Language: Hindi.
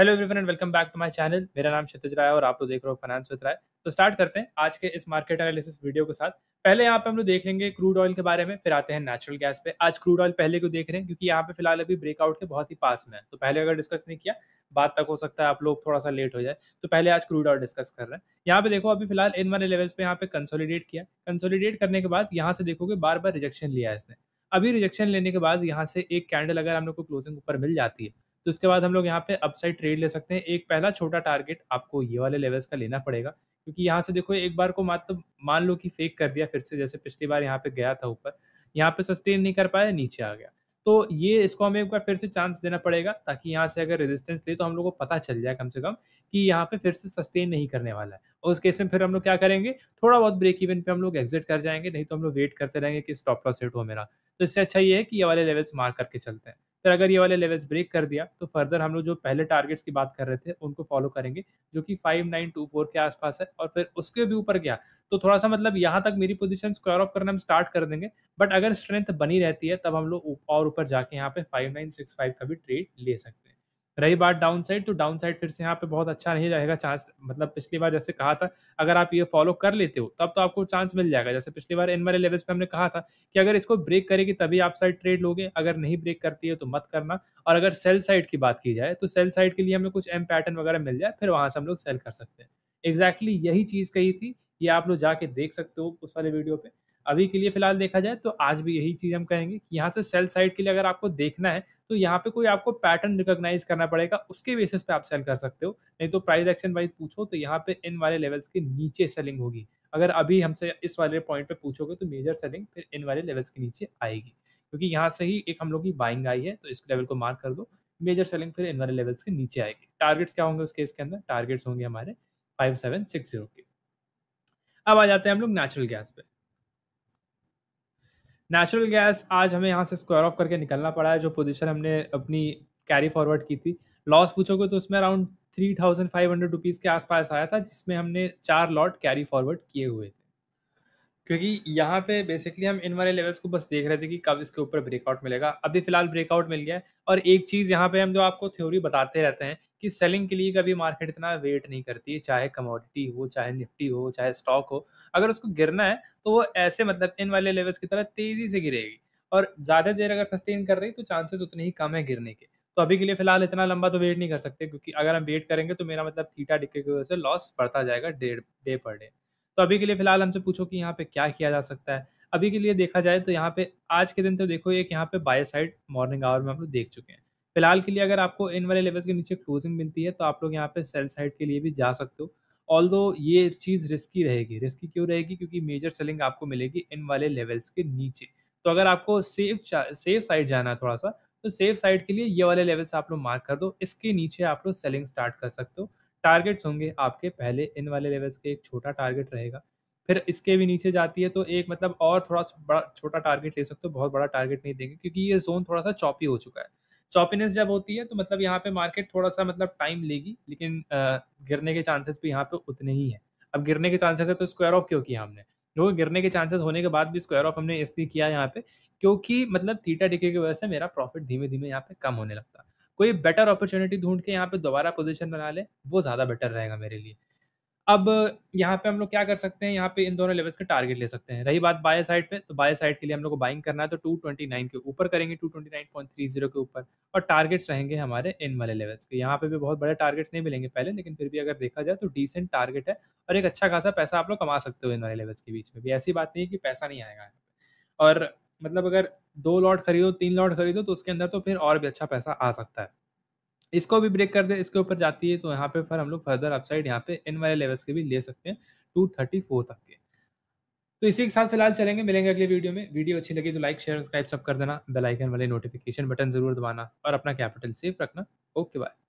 Hello everyone and welcome back to my channel मेरा नाम क्षितिज राय और आप लोग देख रहे हो फाइनेंस विद राय तो स्टार्ट करते हैं आज के इस मार्केट एनालिसिस वीडियो के साथ पहले यहाँ पे हम लोग देख लेंगे क्रूड ऑयल के बारे में फिर आते हैं नेचुरल गैस पे आज क्रूड ऑयल पहले को देख रहे हैं क्योंकि यहाँ पे फिलहाल अभी ब्रेकआउट के बहुत ही पास में है तो पहले अगर डिस्कस नहीं किया बात तक हो सकता है आप लोग थोड़ा सा लेट हो जाए तो पहले आज क्रूड ऑयल डिस्कस कर रहे हैं यहाँ पे देखो अभी फिलहाल इन वाले लेवल्स पे यहाँ पे कंसोलिडेट किया कंसोलिडेट करने के बाद यहाँ से देखोगे बार बार रिजेक्शन लिया इसने अभी रिजेक्शन लेने के बाद यहाँ से एक कैंडल अगर हम लोग को क्लोजिंग ऊपर मिल जाती है तो इसके बाद हम लोग यहाँ पे अपसाइड ट्रेड ले सकते हैं एक पहला छोटा टारगेट आपको ये वाले लेवल्स का लेना पड़ेगा क्योंकि यहाँ से देखो एक बार को मतलब मान लो कि फेक कर दिया फिर से जैसे पिछली बार यहाँ पे गया था ऊपर यहाँ पे सस्टेन नहीं कर पाया नीचे आ गया तो ये इसको हमें एक बार फिर से चांस देना पड़ेगा ताकि यहाँ से अगर रेजिस्टेंस ले तो हम लोग को पता चल जाए कम से कम कि यहाँ पे फिर से सस्टेन नहीं करने वाला है और उस केस में फिर हम लोग क्या करेंगे थोड़ा बहुत ब्रेक इवन पे हम लोग एग्जिट कर जाएंगे नहीं तो हम लोग वेट करते रहेंगे कि स्टॉप लॉस हेट हो मेरा तो इससे अच्छा ये है कि ये वाले लेवल्स मार करके चलते हैं फिर अगर ये वाले लेवल्स ब्रेक कर दिया तो फर्दर हम लोग जो पहले टारगेट्स की बात कर रहे थे उनको फॉलो करेंगे जो कि फाइव नाइन टू फोर के आसपास है और फिर उसके भी ऊपर गया तो थोड़ा सा मतलब यहाँ तक मेरी पोजिशन स्क्वायर ऑफ करना हम स्टार्ट कर देंगे बट अगर स्ट्रेंथ बनी रहती है तब हम लोग और ऊपर जाके यहाँ पे फाइव का भी ट्रेड ले सकते हैं रही बात डाउन साइड तो डाउन साइड फिर से यहाँ पे बहुत अच्छा नहीं रहेगा चांस मतलब पिछली बार जैसे कहा था अगर आप ये फॉलो कर लेते हो तब तो आपको चांस मिल जाएगा जैसे पिछली बार एन वाले लेवल्स पे हमने कहा था कि अगर इसको ब्रेक करेगी तभी आप साइड ट्रेड लोगे अगर नहीं ब्रेक करती है तो मत करना और अगर सेल साइड की बात की जाए तो सेल साइड के लिए हमें कुछ एम पैटर्न वगैरह मिल जाए फिर वहाँ से हम लोग सेल कर सकते हैं एग्जैक्टली exactly यही चीज़ कही थी ये आप लोग जाके देख सकते हो उस वाले वीडियो पे अभी के लिए फिलहाल देखा जाए तो आज भी यही चीज़ हम कहेंगे कि यहाँ से सेल साइड के लिए अगर आपको देखना है तो यहाँ पे कोई आपको पैटर्न रिकॉग्नाइज करना पड़ेगा उसके बेसिस पे आप सेल कर सकते हो नहीं तो प्राइस एक्शन वाइज पूछो तो यहाँ पे इन वाले लेवल्स के नीचे सेलिंग होगी अगर अभी हमसे इस वाले पॉइंट पे पूछोगे तो मेजर सेलिंग फिर इन वाले लेवल्स के नीचे आएगी क्योंकि यहाँ से ही एक हम लोग की बाइंग आई है तो इस लेवल को मार्क कर दो मेजर सेलिंग फिर इन वाले लेवल्स के नीचे आएगी टारगेट्स क्या होंगे उस केस के अंदर टारगेट्स होंगे हमारे फाइव सेवन सिक्स जीरो के अब आ जाते हैं हम लोग नेचुरल गैस पे नेचुरल गैस आज हमें यहाँ से स्क्वायर ऑफ करके निकलना पड़ा है जो पोजिशन हमने अपनी कैरी फॉरवर्ड की थी लॉस पूछोगे तो उसमें around three thousand five hundred rupees के आसपास आया था जिसमें हमने चार लॉट कैरी फॉरवर्ड किए हुए थे क्योंकि यहाँ पे बेसिकली हम इन वाले लेवल्स को बस देख रहे थे कि कब इसके ऊपर ब्रेकआउट मिलेगा अभी फिलहाल ब्रेकआउट मिल गया है और एक चीज़ यहाँ पे हम जो आपको थ्योरी बताते रहते हैं कि सेलिंग के लिए कभी मार्केट इतना वेट नहीं करती है चाहे कमोडिटी हो चाहे निफ्टी हो चाहे स्टॉक हो अगर उसको गिरना है तो वो ऐसे मतलब इन वाले लेवल्स की तरह तेज़ी से गिरेगी और ज़्यादा देर अगर सस्टेन कर रही तो चांसेस उतने ही कम है गिरने के तो अभी के लिए फिलहाल इतना लंबा तो वेट नहीं कर सकते क्योंकि अगर हम वेट करेंगे तो मेरा मतलब थीटा डिक्के की वजह से लॉस बढ़ता जाएगा डे डे पर डे तो अभी के लिए फिलहाल हमसे पूछो कि यहाँ पे क्या किया जा सकता है? अभी के लिए देखा जाए तो यहाँ पे आज के दिन तो देखो एक यहाँ पे बाय साइड मॉर्निंग आवर में हम लोग देख चुके हैं। फिलहाल के लिए अगर आपको इन वाले लेवल्स के नीचे क्लोजिंग मिलती है तो आप लोग यहाँ पे सेल साइड के लिए भी जा सकते हो। दो ये चीज़ रिस्की रहेगी, रिस्की क्यों रहेगी? क्योंकि मेजर सेलिंग आपको मिलेगी इन वाले लेवल्स के नीचे। तो अगर आपको सेफ सेफ साइड जाना है थोड़ा-सा तो सेफ साइड के लिए ये वाले लेवल्स आप लोग मार्क कर दो। इसके नीचे आप लोग सेलिंग स्टार्ट कर सकते हो। टारगेट्स होंगे आपके पहले इन वाले लेवल्स के एक छोटा टारगेट रहेगा फिर इसके भी नीचे जाती है तो एक मतलब और थोड़ा बड़ा छोटा टारगेट ले सकते हो बहुत बड़ा टारगेट नहीं देंगे क्योंकि ये जोन थोड़ा सा चौपी हो चुका है चौपीनेस जब होती है तो मतलब यहाँ पे मार्केट थोड़ा सा मतलब टाइम लेगी लेकिन आ, गिरने के चांसेस भी यहाँ पे उतने ही हैं अब गिरने के चांसेस है तो स्क्वायर ऑफ क्यों किया हमने वो गिरने के चांसेस होने के बाद भी स्क्वायर ऑफ हमने इसलिए किया यहाँ पे क्योंकि मतलब थीटा डिग्री की वजह से मेरा प्रॉफिट धीमे धीमे यहाँ पे कम होने लगता कोई बेटर अपॉर्चुनिटी ढूंढ के यहाँ पे दोबारा पोजीशन बना ले वो ज़्यादा बेटर रहेगा मेरे लिए अब यहाँ पे हम लोग क्या कर सकते हैं यहाँ पे इन दोनों लेवल्स के टारगेट ले सकते हैं रही बात बाय साइड पे तो बाय साइड के लिए हम लोग को बाइंग करना है तो 229 के ऊपर करेंगे 229.30 के ऊपर और टारगेट्स रहेंगे हमारे इन वाले लेवल्स के यहाँ पे भी बहुत बड़े टारगेट्स नहीं मिलेंगे पहले लेकिन फिर भी अगर देखा जाए तो डिसेंट टारगेट है और एक अच्छा खासा पैसा आप लोग कमा सकते हो इन वाले लेवल्स के बीच में भी ऐसी बात नहीं है कि पैसा नहीं आएगा और मतलब अगर दो लॉट खरीदो तीन लॉट खरीदो तो उसके अंदर तो फिर और भी अच्छा पैसा आ सकता है इसको भी ब्रेक कर दे इसके ऊपर जाती है तो यहाँ पे फिर हम लोग फर्दर अपसाइड यहाँ पे इन वाले लेवल्स के भी ले सकते हैं टू थर्टी फोर तक के तो इसी के साथ फिलहाल चलेंगे मिलेंगे अगले वीडियो में वीडियो अच्छी लगी तो लाइक शेयर सब्सक्राइब सब कर देना बेल आइकन वाले नोटिफिकेशन बटन जरूर दबाना और अपना कैपिटल सेफ रखना ओके बाय